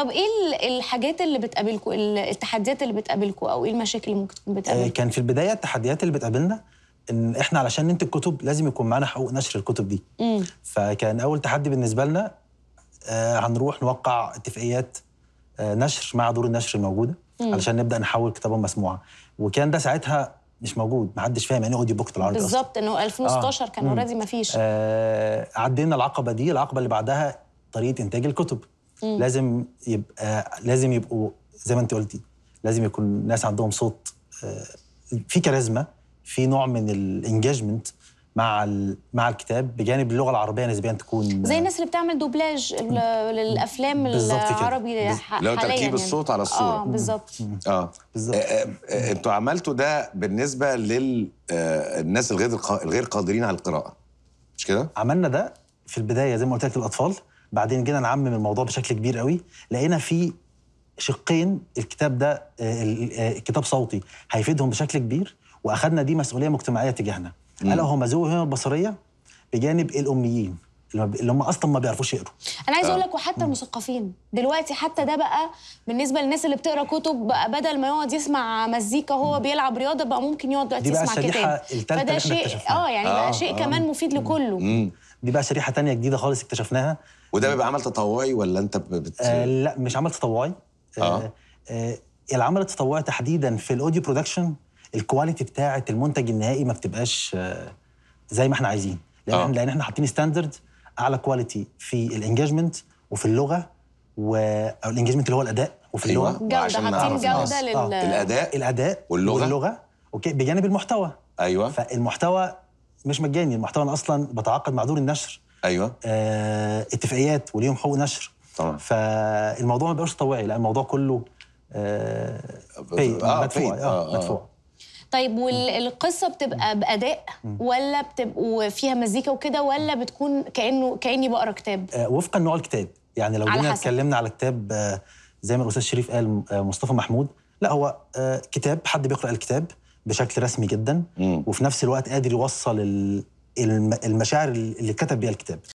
طب ايه الحاجات اللي بتقابلكم التحديات اللي بتقابلكم او ايه المشاكل اللي ممكن تكون آه، بتقابلكم كان في البدايه التحديات اللي بتقابلنا ان احنا علشان ننتج كتب لازم يكون معانا حقوق نشر الكتب دي مم. فكان اول تحدي بالنسبه لنا آه هنروح نوقع اتفاقيات آه نشر مع دور النشر الموجوده مم. علشان نبدا نحول كتابه مسموعه وكان ده ساعتها مش موجود محدش فاهم يعني اوديو بوك بالعربي بالظبط انه 2016 آه. كان اوريدي مفيش آه عدينا العقبه دي العقبه اللي بعدها طريقه انتاج الكتب لازم يبقى لازم يبقوا زي ما انت قلتي لازم يكون ناس عندهم صوت آه، في كاريزما في نوع من الانجاجمنت مع مع الكتاب بجانب اللغه العربيه نسبيا تكون زي الناس اللي بتعمل دوبلاج للافلام العربي لو تركيب يعني. الصوت على الصوره اه, آه. بالظبط اه بالظبط آه، انتوا عملتوا ده بالنسبه للناس الغير الغير قادرين على القراءه مش كده عملنا ده في البدايه زي ما قلت لك للاطفال بعدين جينا نعمم الموضوع بشكل كبير قوي لقينا في شقين الكتاب ده آه، آه، كتاب صوتي هيفيدهم بشكل كبير واخدنا دي مسؤوليه مجتمعيه تجاهنا الا هو مزوه البصريه بجانب الاميين اللي هم اصلا ما بيعرفوش يقروا انا عايز آه. اقول لك وحتى المثقفين دلوقتي حتى ده بقى بالنسبه للناس اللي بتقرا كتب بقى بدل ما يقعد يسمع مزيكا هو بيلعب رياضه بقى ممكن يقعد دلوقتي يسمع كتاب فده شيء اه يعني آه بقى شيء آه كمان مفيد لكله مم. دي بقى شريحه تانية جديده خالص اكتشفناها وده بيبقى عمل تطوعي ولا انت بت... آه لا مش عمل تطوعي آه. آه. آه، العمل التطوعي تحديدا في الاوديو برودكشن الكواليتي بتاعه المنتج النهائي ما بتبقاش آه زي ما احنا عايزين لان آه. لان احنا حاطين ستاندرد اعلى كواليتي في الانجاجمنت وفي اللغه والانجاجمنت اللي هو الاداء وفي أيوة. اللغه جوده حاطين جوده لل... آه. الاداء الاداء واللغه واللغه اوكي بجانب المحتوى ايوه فالمحتوى مش مجاني المحتوى انا اصلا بتعاقد مع دور النشر ايوه آه اتفاقيات وليهم حقوق نشر طبعا فالموضوع ما بقاش طوعي لا الموضوع كله آه بي آه،, آه،, آه مدفوع آه آه مدفوع طيب والقصه بتبقى باداء ولا بتبقوا فيها مزيكا وكده ولا بتكون كانه كاني بقرا كتاب آه وفقا نوع الكتاب يعني لو جينا اتكلمنا على كتاب آه زي ما الاستاذ شريف قال آه مصطفى محمود لا هو آه كتاب حد بيقرا الكتاب بشكل رسمي جدا مم. وفي نفس الوقت قادر يوصل المشاعر اللي كتب بيها الكتاب